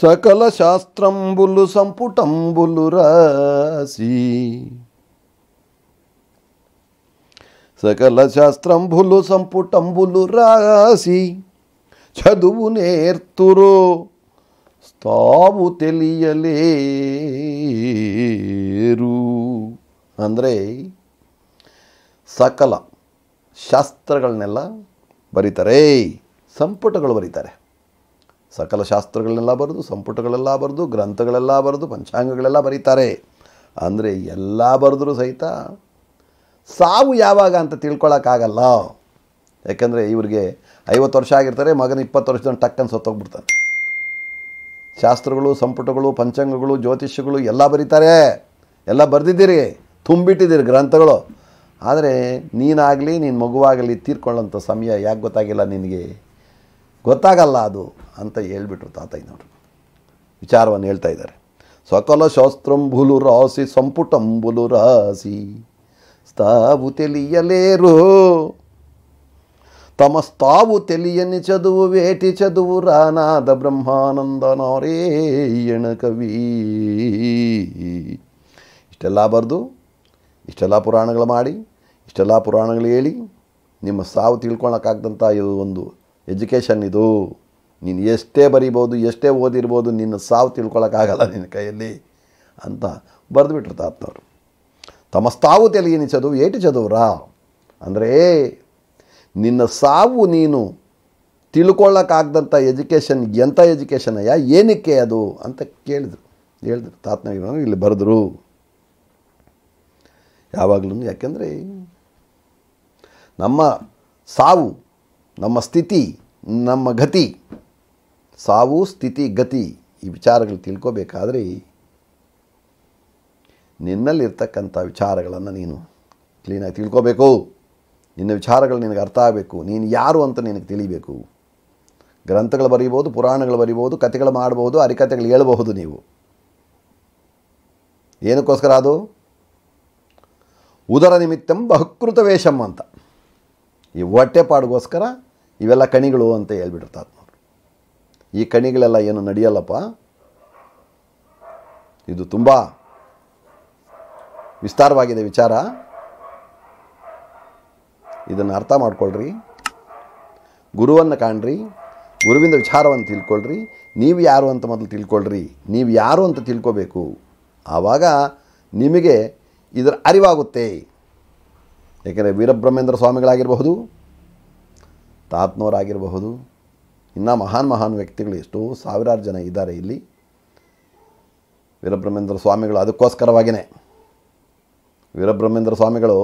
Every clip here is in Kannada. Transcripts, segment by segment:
సకల శాస్త్రంబులు సంపుటంబులు రాసి సకల శాస్త్రంబులు సంపుటంబులు రాసి చదువు నేర్తురో స్థావు తెలియలేరు అందరే ಸಕಲ ಶಾಸ್ತ್ರಗಳನ್ನೆಲ್ಲ ಬರೀತಾರೆ ಸಂಪುಟಗಳು ಬರೀತಾರೆ ಸಕಲ ಶಾಸ್ತ್ರಗಳನ್ನೆಲ್ಲ ಬರೆದು ಸಂಪುಟಗಳೆಲ್ಲ ಬರೆದು ಗ್ರಂಥಗಳೆಲ್ಲ ಬರೆದು ಪಂಚಾಂಗಗಳೆಲ್ಲ ಬರೀತಾರೆ ಅಂದರೆ ಎಲ್ಲ ಬರೆದರೂ ಸಹಿತ ಸಾವು ಯಾವಾಗ ಅಂತ ತಿಳ್ಕೊಳ್ಳೋಕ್ಕಾಗಲ್ಲ ಯಾಕೆಂದರೆ ಇವ್ರಿಗೆ ಐವತ್ತು ವರ್ಷ ಆಗಿರ್ತಾರೆ ಮಗನ ಇಪ್ಪತ್ತು ವರ್ಷದ ಟಕ್ಕನ್ ಸತ್ತೋಗ್ಬಿಡ್ತಾನೆ ಶಾಸ್ತ್ರಗಳು ಸಂಪುಟಗಳು ಪಂಚಾಂಗಗಳು ಜ್ಯೋತಿಷ್ಯಗಳು ಎಲ್ಲ ಬರೀತಾರೆ ಎಲ್ಲ ಬರೆದಿದ್ದೀರಿ ತುಂಬಿಟ್ಟಿದ್ದೀರಿ ಗ್ರಂಥಗಳು ಆದರೆ ನೀನಾಗಲಿ ನಿನ್ನ ಮಗುವಾಗಲಿ ತೀರ್ಕೊಳ್ಳೋಂಥ ಸಮಯ ಯಾಕೆ ಗೊತ್ತಾಗಿಲ್ಲ ನಿನಗೆ ಗೊತ್ತಾಗಲ್ಲ ಅದು ಅಂತ ಹೇಳ್ಬಿಟ್ರು ತಾತ ವಿಚಾರವನ್ನು ಹೇಳ್ತಾ ಇದ್ದಾರೆ ಸಕಲ ಶಾಸ್ತ್ರಂಬುಲು ರಾಸಿ ಸಂಪುಟಂ ಬುಲು ರಾಸಿ ಸ್ತಾವು ತಿಳಿಯಲೇರು ತಮ ಸ್ತಾವು ತಿಳಿಯನಿ ಚದುವು ವೇಟಿ ಚದುವು ರಾನಾದ ಬ್ರಹ್ಮಾನಂದನವರೇ ಎಣ ಕವಿ ಇಷ್ಟೆಲ್ಲ ಬರೆದು ಇಷ್ಟೆಲ್ಲ ಪುರಾಣಗಳು ಮಾಡಿ ಇಷ್ಟೆಲ್ಲ ಪುರಾಣಗಳು ಹೇಳಿ ನಿಮ್ಮ ಸಾವು ತಿಳ್ಕೊಳಕ್ಕಾಗ್ದಂಥ ಒಂದು ಎಜುಕೇಷನ್ ಇದು ನೀನು ಎಷ್ಟೇ ಬರಿಬೋದು ಎಷ್ಟೇ ಓದಿರ್ಬೋದು ನಿನ್ನ ಸಾವು ತಿಳ್ಕೊಳ್ಳೋಕ್ಕಾಗಲ್ಲ ನಿನ್ನ ಕೈಯಲ್ಲಿ ಅಂತ ಬರೆದುಬಿಟ್ರು ತಮ್ಮ ತಮಸ್ತಾವು ತೆಲುಗಿನ ಚದುವು ಏಟು ಚದುವ್ರಾ ಅಂದರೆ ನಿನ್ನ ಸಾವು ನೀನು ತಿಳ್ಕೊಳ್ಳೋಕ್ಕಾಗ್ದಂಥ ಎಜುಕೇಷನ್ ಎಂಥ ಎಜುಕೇಷನ್ ಅಯ್ಯ ಏನಕ್ಕೆ ಅದು ಅಂತ ಕೇಳಿದರು ಹೇಳಿದ್ರು ತಾತ್ನ ಇಲ್ಲಿ ಬರೆದ್ರು ಯಾವಾಗಲೂ ಯಾಕೆಂದರೆ ನಮ್ಮ ಸಾವು ನಮ್ಮ ಸ್ಥಿತಿ ನಮ್ಮ ಗತಿ ಸಾವು ಸ್ಥಿತಿ ಗತಿ ಈ ವಿಚಾರಗಳು ತಿಳ್ಕೋಬೇಕಾದ್ರೆ ನಿನ್ನಲ್ಲಿರ್ತಕ್ಕಂಥ ವಿಚಾರಗಳನ್ನು ನೀನು ಕ್ಲೀನಾಗಿ ತಿಳ್ಕೋಬೇಕು ನಿನ್ನ ವಿಚಾರಗಳು ನಿನಗೆ ಅರ್ಥ ಆಗಬೇಕು ನೀನು ಯಾರು ಅಂತ ನಿನಗೆ ತಿಳಿಬೇಕು ಗ್ರಂಥಗಳು ಬರೀಬೋದು ಪುರಾಣಗಳು ಬರೀಬೋದು ಕಥೆಗಳು ಮಾಡ್ಬೋದು ಅರಿಕತೆಗಳು ಹೇಳಬಹುದು ನೀವು ಏನಕ್ಕೋಸ್ಕರ ಅದು ಉದರ ನಿಮಿತ್ತಂ ಬಹುಕೃತ ವೇಷಂ ಅಂತ ಈ ಹೊಟ್ಟೆಪಾಡಿಗೋಸ್ಕರ ಇವೆಲ್ಲ ಕಣಿಗಳು ಅಂತ ಹೇಳ್ಬಿಟ್ಟಿರ್ತಾರೆ ಈ ಕಣಿಗಳೆಲ್ಲ ಏನು ನಡೆಯಲ್ಲಪ್ಪ ಇದು ತುಂಬ ವಿಸ್ತಾರವಾಗಿದೆ ವಿಚಾರ ಇದನ್ನು ಅರ್ಥ ಮಾಡ್ಕೊಳ್ರಿ ಗುರುವನ್ನು ಕಾಣ್ರಿ ಗುರುವಿಂದ ವಿಚಾರವನ್ನು ತಿಳ್ಕೊಳ್ರಿ ನೀವು ಯಾರು ಅಂತ ಮೊದಲು ತಿಳ್ಕೊಳ್ರಿ ನೀವು ಯಾರು ಅಂತ ತಿಳ್ಕೊಬೇಕು ಆವಾಗ ನಿಮಗೆ ಇದರ ಅರಿವಾಗುತ್ತೆ ಏಕೆಂದರೆ ವೀರಬ್ರಹ್ಮೇಂದ್ರ ಸ್ವಾಮಿಗಳಾಗಿರಬಹುದು ತಾತ್ನವರಾಗಿರಬಹುದು ಇನ್ನೂ ಮಹಾನ್ ಮಹಾನ್ ವ್ಯಕ್ತಿಗಳು ಎಷ್ಟೋ ಸಾವಿರಾರು ಜನ ಇದ್ದಾರೆ ಇಲ್ಲಿ ವೀರಬ್ರಹ್ಮೇಂದ್ರ ಸ್ವಾಮಿಗಳು ಅದಕ್ಕೋಸ್ಕರವಾಗಿಯೇ ವೀರಬ್ರಹ್ಮೇಂದ್ರ ಸ್ವಾಮಿಗಳು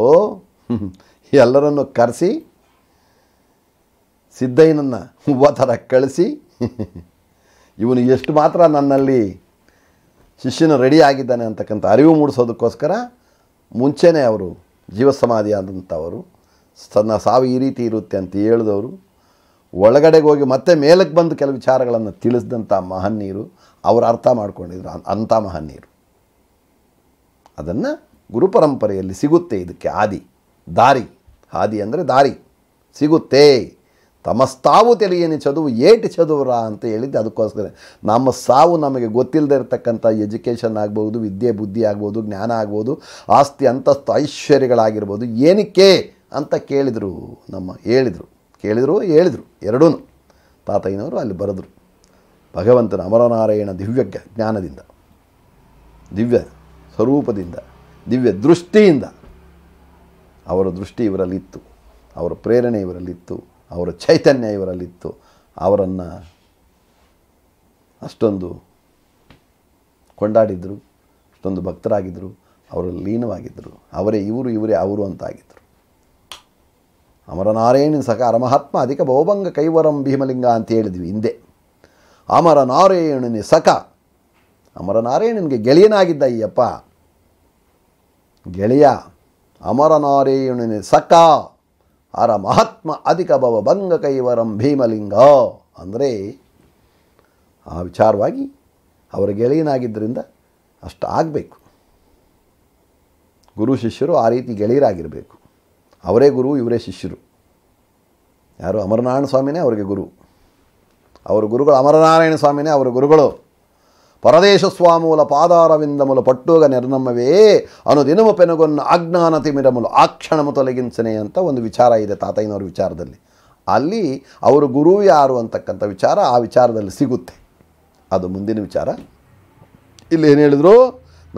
ಎಲ್ಲರನ್ನು ಕರೆಸಿ ಸಿದ್ದಯ್ಯನನ್ನು ಹೂವ ಥರ ಕಳಿಸಿ ಇವನು ಎಷ್ಟು ಮಾತ್ರ ನನ್ನಲ್ಲಿ ಶಿಷ್ಯನ ರೆಡಿ ಆಗಿದ್ದಾನೆ ಅಂತಕ್ಕಂಥ ಅರಿವು ಮೂಡಿಸೋದಕ್ಕೋಸ್ಕರ ಮುಂಚೆನೇ ಅವರು ಜೀವಸಮಾಧಿ ಆದಂಥವರು ತನ್ನ ಸಾವು ಈ ರೀತಿ ಇರುತ್ತೆ ಅಂತ ಹೇಳಿದವರು ಒಳಗಡೆಗೆ ಹೋಗಿ ಮತ್ತೆ ಮೇಲಕ್ಕೆ ಬಂದು ಕೆಲವು ವಿಚಾರಗಳನ್ನು ತಿಳಿಸಿದಂಥ ಮಹನ್ನೀರು ಅವರು ಅರ್ಥ ಮಾಡ್ಕೊಂಡಿದ್ರು ಅಂಥ ಮಹನ್ನೀರು ಅದನ್ನು ಗುರುಪರಂಪರೆಯಲ್ಲಿ ಸಿಗುತ್ತೆ ಇದಕ್ಕೆ ಆದಿ ದಾರಿ ಆದಿ ಅಂದರೆ ದಾರಿ ಸಿಗುತ್ತೆ ತಮಸ್ತಾವು ತೆಲಿಯನಿ ಚದುವು ಏಟು ಚದುವರ ಅಂತ ಹೇಳಿದ್ದು ಅದಕ್ಕೋಸ್ಕರ ನಮ್ಮ ಸಾವು ನಮಗೆ ಗೊತ್ತಿಲ್ಲದೆ ಇರತಕ್ಕಂಥ ಎಜುಕೇಷನ್ ಆಗ್ಬೋದು ವಿದ್ಯೆ ಬುದ್ಧಿ ಆಗ್ಬೋದು ಜ್ಞಾನ ಆಗ್ಬೋದು ಆಸ್ತಿ ಅಂತಸ್ತು ಐಶ್ವರ್ಯಗಳಾಗಿರ್ಬೋದು ಏನಕ್ಕೆ ಅಂತ ಕೇಳಿದರು ನಮ್ಮ ಹೇಳಿದರು ಕೇಳಿದರು ಹೇಳಿದರು ಎರಡೂ ತಾತಯ್ಯನವರು ಅಲ್ಲಿ ಬರೆದರು ಭಗವಂತನ ಅಮರನಾರಾಯಣ ದಿವ್ಯ ಜ್ಞಾನದಿಂದ ದಿವ್ಯ ಸ್ವರೂಪದಿಂದ ದಿವ್ಯ ದೃಷ್ಟಿಯಿಂದ ಅವರ ದೃಷ್ಟಿ ಇವರಲ್ಲಿತ್ತು ಅವರ ಪ್ರೇರಣೆ ಇವರಲ್ಲಿತ್ತು ಅವರ ಚೈತನ್ಯ ಇವರಲ್ಲಿತ್ತು ಅವರನ್ನು ಅಷ್ಟೊಂದು ಕೊಂಡಾಡಿದರು ಅಷ್ಟೊಂದು ಭಕ್ತರಾಗಿದ್ದರು ಅವರು ಲೀನವಾಗಿದ್ದರು ಅವರೇ ಇವರು ಇವರೇ ಅವರು ಅಂತಾಗಿದ್ದರು ಅಮರನಾರಾಯಣ ಸಕಾರ ಅರಮಹಾತ್ಮ ಅಧಿಕ ಭವಭಂಗ ಕೈವರಂ ಭೀಮಲಿಂಗ ಅಂತ ಹೇಳಿದ್ವಿ ಹಿಂದೆ ಅಮರನಾರಾಯಣನೇ ಸಖ ಅಮರನಾರಾಯಣನಿಗೆ ಗೆಳೆಯನಾಗಿದ್ದ ಅಯ್ಯಪ್ಪ ಗೆಳೆಯ ಅಮರನಾರಾಯಣನೇ ಸಖ ಅರ ಮಹಾತ್ಮ ಅಧಿಕ ಭವಭಂಗ ಕೈವರಂ ಭೀಮಲಿಂಗ ಅಂದರೆ ಆ ವಿಚಾರವಾಗಿ ಅವರ ಗೆಳೆಯನಾಗಿದ್ದರಿಂದ ಅಷ್ಟು ಆಗಬೇಕು ಗುರು ಶಿಷ್ಯರು ಆ ರೀತಿ ಗೆಳೆಯರಾಗಿರಬೇಕು ಅವರೇ ಗುರು ಇವರೇ ಶಿಷ್ಯರು ಯಾರು ಅಮರನಾರಾಯಣ ಸ್ವಾಮಿನೇ ಅವರಿಗೆ ಗುರು ಅವರ ಗುರುಗಳು ಅಮರನಾರಾಯಣ ಸ್ವಾಮಿನೇ ಅವರ ಗುರುಗಳು ಪರದೇಶ ಸ್ವಾಮೂಲ ಪಾದಾರವಿಂದములు ಪಟ್ಟುಗ ನಿರ್ನಮ್ಮವೇ ಅನುದಿನಮ ಪೆನುಗೊನ್ನ ಅಜ್ಞಾನ ತಿಮಿರಮಲು ಆ ಕ್ಷಣಮ ತೊಲಗಿಂಚನೆ ಅಂತ ಒಂದು ವಿಚಾರ ಇದೆ ತಾತಯ್ಯನವ್ರ ವಿಚಾರದಲ್ಲಿ ಅಲ್ಲಿ ಅವರ ಗುರು ಯಾರು ಅಂತಕ್ಕಂಥ ವಿಚಾರ ಆ ವಿಚಾರದಲ್ಲಿ ಸಿಗುತ್ತೆ ಅದು ಮುಂದಿನ ವಿಚಾರ ಇಲ್ಲಿ ಏನು ಹೇಳಿದ್ರು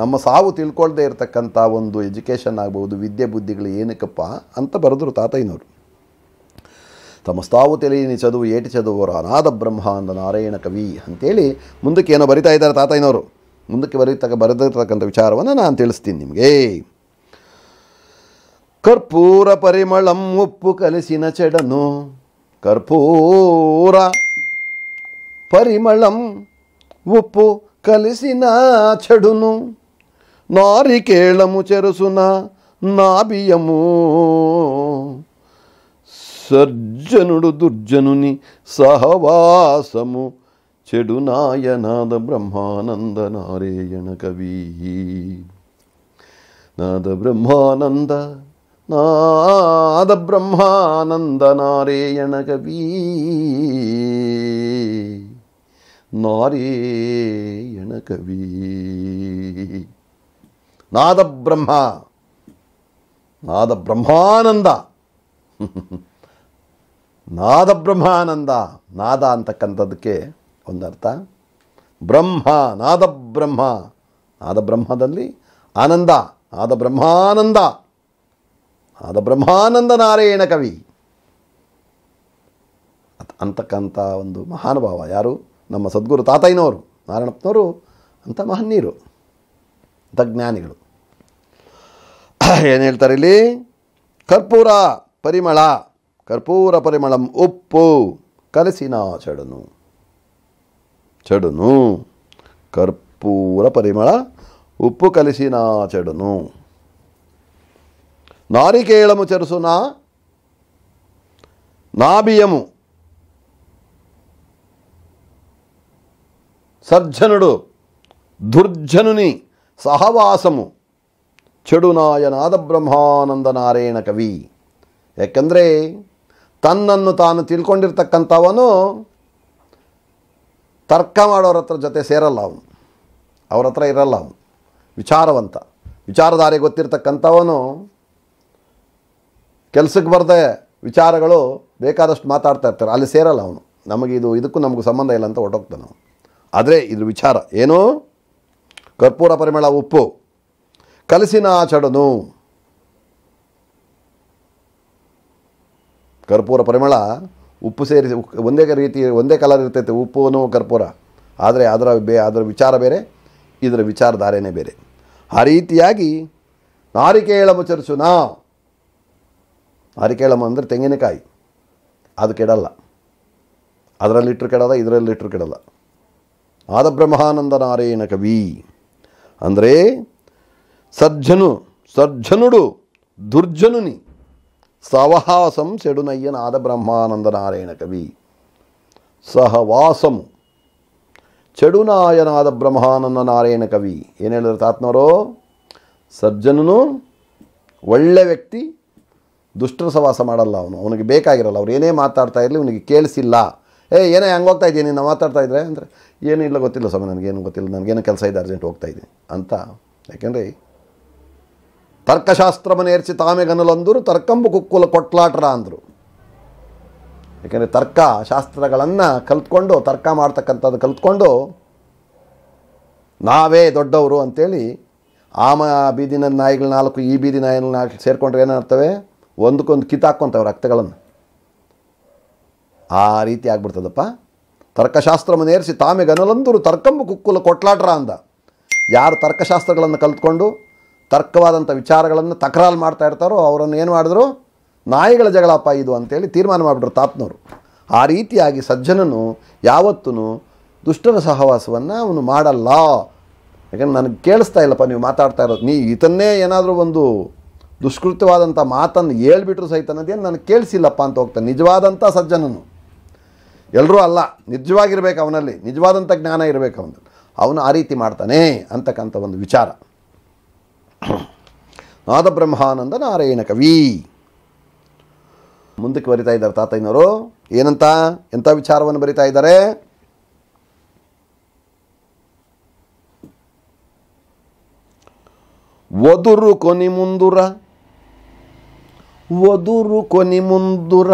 ನಮ್ಮ ಸಾವು ತಿಳ್ಕೊಳ್ದೇ ಇರತಕ್ಕಂಥ ಒಂದು ಎಜುಕೇಷನ್ ಆಗ್ಬೋದು ವಿದ್ಯೆ ಬುದ್ಧಿಗಳು ಏನಕ್ಕಪ್ಪ ಅಂತ ಬರೆದರು ತಾತಯ್ಯನವರು ತಮ್ಮ ತಾವು ತಿಳಿಯನಿ ಚದುವು ಏಟಿ ಚದುವರು ಅನಾಥ ಬ್ರಹ್ಮ ಅಂದ ನಾರಾಯಣ ಕವಿ ಅಂತೇಳಿ ಮುಂದಕ್ಕೆ ಏನೋ ಬರಿತಾ ಇದ್ದಾರೆ ತಾತಯ್ಯನವರು ಮುಂದಕ್ಕೆ ಬರೀತಕ್ಕ ಬರೆದಿರ್ತಕ್ಕಂಥ ವಿಚಾರವನ್ನು ನಾನು ತಿಳಿಸ್ತೀನಿ ನಿಮಗೆ ಕರ್ಪೂರ ಪರಿಮಳಂ ಉಪ್ಪು ಕಲಿಸಿನ ಚೆಡನು ಕರ್ಪೂರ ಪರಿಮಳಂ ಉಪ್ಪು ಕಲಿಸಿನ ಚಡುನು నారికేళము చెరుసున నాబియము సర్జనుడు దుర్జనుని సహవాసము చెడు నాయనాద బ్రహ్మానంద నారేయణ కవి నాద బ్రహ్మానంద నాద బ్రహ్మానంద నారేయణ కవి నారేయణ కవి ನಾದ ಬ್ರಹ್ಮ ನಾದ ಬ್ರಹ್ಮಾನಂದ ನಾದ ಬ್ರಹ್ಮಾನಂದ ನಾದ ಅಂತಕ್ಕಂಥದ್ದಕ್ಕೆ ಒಂದು ಅರ್ಥ ಬ್ರಹ್ಮ ನಾದ ಬ್ರಹ್ಮ ನಾದ ಬ್ರಹ್ಮದಲ್ಲಿ ಆನಂದ ನಾದ ಬ್ರಹ್ಮಾನಂದ ನಾದ ಬ್ರಹ್ಮಾನಂದ ನಾರಾಯಣ ಕವಿ ಅಂತಕ್ಕಂಥ ಒಂದು ಮಹಾನುಭಾವ ಯಾರು ನಮ್ಮ ಸದ್ಗುರು ತಾತಯ್ಯನವರು ನಾರಾಯಣಪ್ಪನವರು ಅಂತ ಮಹನೀಯರು ಅಂತ ಜ್ಞಾನಿಗಳು ಏನು ಹೇಳ್ತಾರೆ ಇಲ್ಲಿ ಕರ್ಪೂರ ಪರಿಮಳ ಕರ್ಪೂರ ಪರಿಮಳಂ ಉಪ್ಪು ಕಲಸಿನ ಚಡನು ಚಡನು ಕರ್ಪೂರ ಪರಿಮಳ ಉಪ್ಪು ಕಲಸಿನ ಚಡನು ನಾರಿಕೇಳಮು చెరుసున ನಾಭಿಯಮು ಸರ್ಜನುಡು ದುರ್ಜನುನಿ ಸಹವಾಸಮು ಚೆಡುನಾಯನಾದ ಬ್ರಹ್ಮಾನಂದ ನಾರಾಯಣ ಕವಿ ಯಾಕಂದರೆ ತನ್ನನ್ನು ತಾನು ತಿಳ್ಕೊಂಡಿರ್ತಕ್ಕಂಥವನು ತರ್ಕ ಮಾಡೋರ ಹತ್ರ ಜೊತೆ ಸೇರಲ್ಲ ಅವನು ಅವರ ಹತ್ರ ಇರಲ್ಲ ಅವನು ವಿಚಾರವಂತ ವಿಚಾರಧಾರೆ ಗೊತ್ತಿರ್ತಕ್ಕಂಥವನು ಕೆಲಸಕ್ಕೆ ಬರದೆ ವಿಚಾರಗಳು ಬೇಕಾದಷ್ಟು ಮಾತಾಡ್ತಾ ಇರ್ತಾರೆ ಅಲ್ಲಿ ಸೇರಲ್ಲ ಅವನು ನಮಗಿದು ಇದಕ್ಕೂ ನಮಗೂ ಸಂಬಂಧ ಇಲ್ಲ ಅಂತ ಹೊರಟೋಗ್ತಾನೆ ಆದರೆ ಇದ್ರ ವಿಚಾರ ಏನು ಕರ್ಪೂರ ಪರಿಮಳ ಉಪ್ಪು ಕಲಸಿನ ಆಚಡನು ಕರ್ಪೂರ ಪರಿಮಳ ಉಪ್ಪು ಸೇರಿಸಿ ಒಂದೇ ರೀತಿ ಒಂದೇ ಕಲರ್ ಇರ್ತೈತೆ ಉಪ್ಪುನು ಕರ್ಪೂರ ಆದರೆ ಅದರ ಬೇ ಅದರ ವಿಚಾರ ಬೇರೆ ಇದರ ವಿಚಾರಧಾರೆನೇ ಬೇರೆ ಆ ರೀತಿಯಾಗಿ ನಾರಿಕೇಳಮ ಚರ್ಚು ನಾ ನಾರಿಕೇಳಮ ಅಂದರೆ ತೆಂಗಿನಕಾಯಿ ಅದು ಕೆಡಲ್ಲ ಅದರಲ್ಲಿ ಕೆಡಲ್ಲ ಇದರಲ್ಲಿ ಕೆಡಲ್ಲ ಆದ ಬ್ರಹ್ಮಾನಂದ ನಾರಾಯಣ ಕವಿ ಅಂದರೆ ಸರ್ಜನು ಸರ್ಜನುಡು ದುರ್ಜನುನಿ సవహాసం ಚೆಡುನಯ್ಯನಾದ ಬ್ರಹ್ಮಾನಂದ ನಾರಾಯಣ ಕವಿ ಸಹವಾಸಂ ಚೆಡುನಾಯನಾದ ಬ್ರಹ್ಮಾನಂದ ನಾರಾಯಣ ಕವಿ ಏನು ಹೇಳಿದ್ರು ತಾತ್ನವರು ಸಜ್ಜನುನು ಒಳ್ಳೆ ವ್ಯಕ್ತಿ ದುಷ್ಟರ ಸವಾಸ ಮಾಡಲ್ಲ ಅವನು ಅವನಿಗೆ ಬೇಕಾಗಿರಲ್ಲ ಅವ್ರು ಏನೇ ಮಾತಾಡ್ತಾ ಇರಲಿ ಅವನಿಗೆ ಕೇಳಿಸಿಲ್ಲ ಏ ಏನೇ ಹೆಂಗೆ ಹೋಗ್ತಾ ಇದ್ದೀನಿ ನಾವು ಮಾತಾಡ್ತಾ ಇದ್ರೆ ಅಂದರೆ ಇಲ್ಲ ಗೊತ್ತಿಲ್ಲ ಸ್ವಾಮಿ ನನಗೇನು ಗೊತ್ತಿಲ್ಲ ನನಗೇನು ಕೆಲಸ ಇದೆ ಅರ್ಜೆಂಟ್ ಹೋಗ್ತಾ ಇದ್ದೀನಿ ಅಂತ ಯಾಕೆಂದರೆ ತರ್ಕಶಾಸ್ತ್ರವನ್ನೇರ್ಸಿ ಅಂದರು ತರ್ಕಂಬು ಕುಕ್ಕುಲ ಕೊಟ್ಲಾಟ್ರ ಅಂದರು ಯಾಕೆಂದರೆ ತರ್ಕ ಶಾಸ್ತ್ರಗಳನ್ನು ಕಲ್ತ್ಕೊಂಡು ತರ್ಕ ಮಾಡ್ತಕ್ಕಂಥದ್ದು ಕಲ್ತ್ಕೊಂಡು ನಾವೇ ದೊಡ್ಡವರು ಅಂಥೇಳಿ ಆಮ ಬೀದಿನ ನಾಯಿಗಳ ನಾಲ್ಕು ಈ ಬೀದಿ ನಾಯಿಗಳ ನಾಲ್ಕು ಸೇರಿಕೊಂಡ್ರೆ ಏನಾಗ್ತವೆ ಒಂದಕ್ಕೊಂದು ಕಿತ್ತಾಕ್ಕೊಂತವೆ ರಕ್ತಗಳನ್ನು ಆ ರೀತಿ ಆಗ್ಬಿಡ್ತದಪ್ಪ ಏರಿಸಿ ತಾಮೆ ಗನಲಂದರು ತರ್ಕಂಬ ಕುಕ್ಕುಲ ಕೊಟ್ಲಾಟ್ರ ಅಂದ ಯಾರು ತರ್ಕಶಾಸ್ತ್ರಗಳನ್ನು ಕಲ್ತ್ಕೊಂಡು ತರ್ಕವಾದಂಥ ವಿಚಾರಗಳನ್ನು ತಕರಾಲ್ ಮಾಡ್ತಾ ಇರ್ತಾರೋ ಅವರನ್ನು ಏನು ಮಾಡಿದ್ರು ನಾಯಿಗಳ ಜಗಳಪ್ಪ ಇದು ಅಂತೇಳಿ ತೀರ್ಮಾನ ಮಾಡಿಬಿಟ್ರು ತಾತ್ನವರು ಆ ರೀತಿಯಾಗಿ ಸಜ್ಜನನು ಯಾವತ್ತೂ ದುಷ್ಟರ ಸಹವಾಸವನ್ನು ಅವನು ಮಾಡಲ್ಲ ಯಾಕಂದ್ರೆ ನನಗೆ ಕೇಳಿಸ್ತಾ ಇಲ್ಲಪ್ಪ ನೀವು ಮಾತಾಡ್ತಾ ಇರೋದು ನೀ ಇದನ್ನೇ ಏನಾದರೂ ಒಂದು ದುಷ್ಕೃತ್ಯವಾದಂಥ ಮಾತನ್ನು ಹೇಳ್ಬಿಟ್ರು ಸಹಿತ ಅನ್ನೋದೇನು ನನಗೆ ಕೇಳಿಸಿಲ್ಲಪ್ಪ ಅಂತ ಹೋಗ್ತಾನೆ ನಿಜವಾದಂಥ ಸಜ್ಜನನು ಎಲ್ಲರೂ ಅಲ್ಲ ನಿಜವಾಗಿರ್ಬೇಕು ಅವನಲ್ಲಿ ನಿಜವಾದಂಥ ಜ್ಞಾನ ಇರಬೇಕು ಅವನಲ್ಲಿ ಅವನು ಆ ರೀತಿ ಮಾಡ್ತಾನೆ ಅಂತಕ್ಕಂಥ ಒಂದು ವಿಚಾರ ನಾದಬ್ರಹ್ಮಾನಂದ ನಾರಾಯಣ ಕವಿ ಮುಂದಕ್ಕೆ ಬರಿತಾ ಇದ್ದಾರೆ ತಾತಯ್ಯನವರು ಏನಂತ ಎಂಥ ವಿಚಾರವನ್ನು ಬರಿತಾ ಇದ್ದಾರೆ ವಧುರು ಕೊನಿ ಮುಂದುರ ವಧುರು ಕೊನಿ ಮುಂದುರ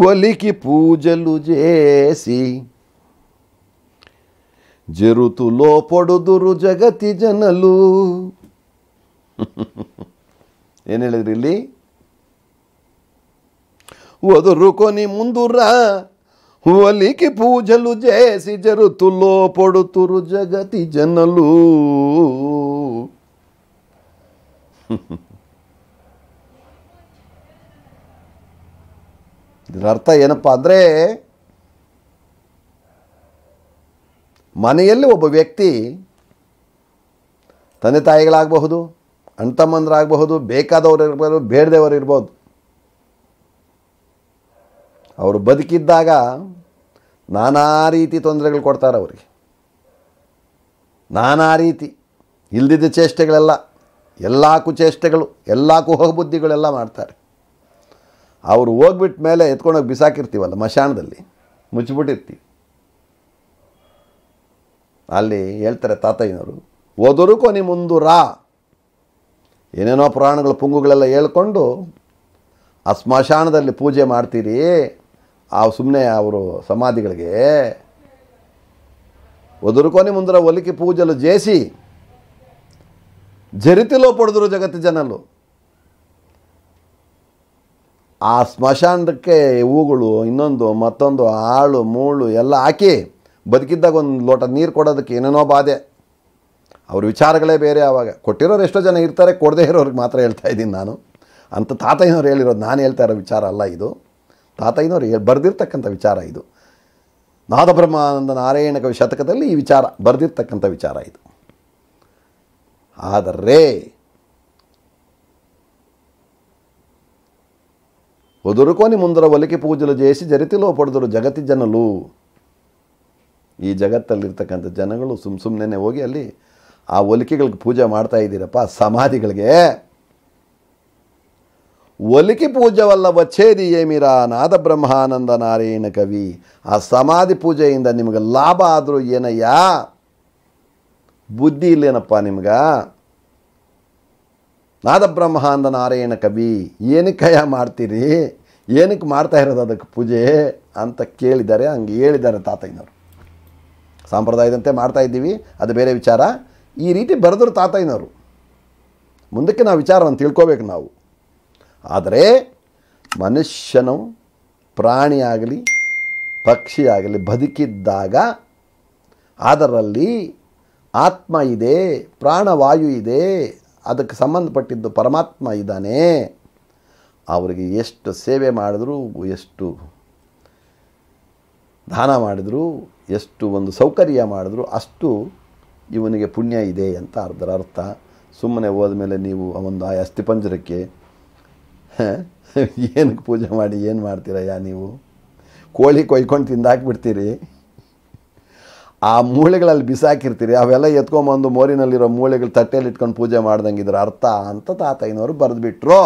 వలికి పూజలు చేసి జరుతులో పొడుదురు జగతి ಜನಲು ಏನು ಹೇಳಿದ್ರಿ వదురుకొని ఒదురుకొని ముందురా ఒలికి పూజలు చేసి జరుతులో పొడుతురు జగతి జనలు ಇದರ ಅರ್ಥ ಏನಪ್ಪ ಅಂದರೆ ಮನೆಯಲ್ಲಿ ಒಬ್ಬ ವ್ಯಕ್ತಿ ತಂದೆ ತಾಯಿಗಳಾಗಬಹುದು ಅಣ್ತಮ್ಮಂದ್ರಾಗಬಹುದು ಬೇಕಾದವರು ಇರ್ಬೋದು ಬೇಡದವರು ಇರ್ಬೋದು ಅವರು ಬದುಕಿದ್ದಾಗ ನಾನಾ ರೀತಿ ತೊಂದರೆಗಳು ಕೊಡ್ತಾರೆ ಅವರಿಗೆ ನಾನಾ ರೀತಿ ಇಲ್ದಿದ್ದ ಚೇಷ್ಟೆಗಳೆಲ್ಲ ಎಲ್ಲ ಕುಚೇಷ್ಟೆಗಳು ಎಲ್ಲ ಕುಹಬುದ್ಧಿಗಳೆಲ್ಲ ಮಾಡ್ತಾರೆ ಅವರು ಹೋಗ್ಬಿಟ್ಟ ಮೇಲೆ ಎತ್ಕೊಂಡೋಗಿ ಬಿಸಾಕಿರ್ತೀವಲ್ಲ ಮಶಾನದಲ್ಲಿ ಮುಚ್ಚಿಬಿಟ್ಟಿರ್ತೀವಿ ಅಲ್ಲಿ ಹೇಳ್ತಾರೆ ತಾತಯ್ಯನವರು ಓದರು ಕೊನೆ ರಾ ಏನೇನೋ ಪುರಾಣಗಳ ಪುಂಗುಗಳೆಲ್ಲ ಹೇಳ್ಕೊಂಡು ಆ ಸ್ಮಶಾನದಲ್ಲಿ ಪೂಜೆ ಮಾಡ್ತೀರಿ ಆ ಸುಮ್ಮನೆ ಅವರು ಸಮಾಧಿಗಳಿಗೆ ಒದುರುಕೋನಿ ಮುಂದರ ಒಲಿಕೆ ಪೂಜಲು ಜೇಸಿ ಜರಿತಿಲೋ ಪಡೆದರು ಜಗತ್ತು ಜನಲು ಆ ಸ್ಮಶಾನಕ್ಕೆ ಹೂಗಳು ಇನ್ನೊಂದು ಮತ್ತೊಂದು ಆಳು ಮೂಳು ಎಲ್ಲ ಹಾಕಿ ಬದುಕಿದ್ದಾಗ ಒಂದು ಲೋಟ ನೀರು ಕೊಡೋದಕ್ಕೆ ಏನೇನೋ ಬಾಧೆ ಅವ್ರ ವಿಚಾರಗಳೇ ಬೇರೆ ಆವಾಗ ಕೊಟ್ಟಿರೋರು ಎಷ್ಟೋ ಜನ ಇರ್ತಾರೆ ಕೊಡದೇ ಇರೋರಿಗೆ ಮಾತ್ರ ಹೇಳ್ತಾ ಇದ್ದೀನಿ ನಾನು ಅಂತ ತಾತಯ್ಯನವ್ರು ಹೇಳಿರೋದು ನಾನು ಹೇಳ್ತಾ ಇರೋ ವಿಚಾರ ಅಲ್ಲ ಇದು ತಾತಯ್ಯನವ್ರು ಹೇಳಿ ಬರೆದಿರ್ತಕ್ಕಂಥ ವಿಚಾರ ಇದು ನಾದಬ್ರಹ್ಮಾನಂದ ನಾರಾಯಣ ಕವಿ ಶತಕದಲ್ಲಿ ಈ ವಿಚಾರ ಬರೆದಿರ್ತಕ್ಕಂಥ ವಿಚಾರ ಇದು ಆದರೆ వదురుకొని ముందర ఒలికి పూజలు చేసి జరితిలో పొడదురు జగతి ಜನలు ಈ ಜಗತ್ತಲ್ಲಿರ್ತಕ್ಕಂಥ ಜನಗಳು ಸುಮ್ ಸುಮ್ಮನೆ ಹೋಗಿ ಅಲ್ಲಿ ಆ ಒಲಿಕೆಗಳಿಗೆ ಪೂಜೆ ಮಾಡ್ತಾ ಇದ್ದೀರಪ್ಪ ಸಮಾಧಿಗಳಿಗೆ ಒಲಿಕೆ ಪೂಜವಲ್ಲವ ವಚ್ಚೇದಿ ಏಮಿರಾ ನಾದ ಬ್ರಹ್ಮಾನಂದ ನಾರಾಯಣ ಕವಿ ಆ ಸಮಾಧಿ ಪೂಜೆಯಿಂದ ನಿಮಗೆ ಲಾಭ ಆದರೂ ಏನಯ್ಯ ಬುದ್ಧಿ ಇಲ್ಲೇನಪ್ಪ ನಿಮ್ಗೆ ನಾದಬ್ರಹ್ಮ ಅಂದ ನಾರಾಯಣ ಕವಿ ಏನಕ್ಕೆ ಕಯ ಮಾಡ್ತೀರಿ ಏನಕ್ಕೆ ಮಾಡ್ತಾ ಇರೋದು ಅದಕ್ಕೆ ಪೂಜೆ ಅಂತ ಕೇಳಿದ್ದಾರೆ ಹಂಗೆ ಹೇಳಿದ್ದಾರೆ ತಾತಯ್ಯನವರು ಸಂಪ್ರದಾಯದಂತೆ ಮಾಡ್ತಾ ಇದ್ದೀವಿ ಅದು ಬೇರೆ ವಿಚಾರ ಈ ರೀತಿ ಬರೆದ್ರು ತಾತಯ್ಯನವರು ಮುಂದಕ್ಕೆ ನಾವು ವಿಚಾರವನ್ನು ತಿಳ್ಕೋಬೇಕು ನಾವು ಆದರೆ ಮನುಷ್ಯನು ಪ್ರಾಣಿಯಾಗಲಿ ಪಕ್ಷಿಯಾಗಲಿ ಬದುಕಿದ್ದಾಗ ಅದರಲ್ಲಿ ಆತ್ಮ ಇದೆ ಪ್ರಾಣವಾಯು ಇದೆ ಅದಕ್ಕೆ ಸಂಬಂಧಪಟ್ಟಿದ್ದು ಪರಮಾತ್ಮ ಇದ್ದಾನೆ ಅವರಿಗೆ ಎಷ್ಟು ಸೇವೆ ಮಾಡಿದ್ರು ಎಷ್ಟು ದಾನ ಮಾಡಿದ್ರು ಎಷ್ಟು ಒಂದು ಸೌಕರ್ಯ ಮಾಡಿದ್ರು ಅಷ್ಟು ಇವನಿಗೆ ಪುಣ್ಯ ಇದೆ ಅಂತ ಅದರ ಅರ್ಥ ಸುಮ್ಮನೆ ಹೋದ ಮೇಲೆ ನೀವು ಒಂದು ಆ ಅಸ್ಥಿಪಂಜರಕ್ಕೆ ಏನಕ್ಕೆ ಪೂಜೆ ಮಾಡಿ ಏನು ಮಾಡ್ತೀರಯ್ಯ ನೀವು ಕೋಳಿ ಕೊಯ್ಕೊಂಡು ತಿಂದಾಕ್ಬಿಡ್ತೀರಿ ಆ ಮೂಳೆಗಳಲ್ಲಿ ಬಿಸಾಕಿರ್ತೀರಿ ಅವೆಲ್ಲ ಎತ್ಕೊಂಬಂದು ಮೋರಿನಲ್ಲಿರೋ ಮೂಳೆಗಳು ತಟ್ಟೆಯಲ್ಲಿ ಇಟ್ಕೊಂಡು ಪೂಜೆ ಮಾಡ್ದಂಗಿದ್ರೆ ಅರ್ಥ ಅಂತ ತಾತಯ್ಯನವರು ಬರೆದ್ಬಿಟ್ರು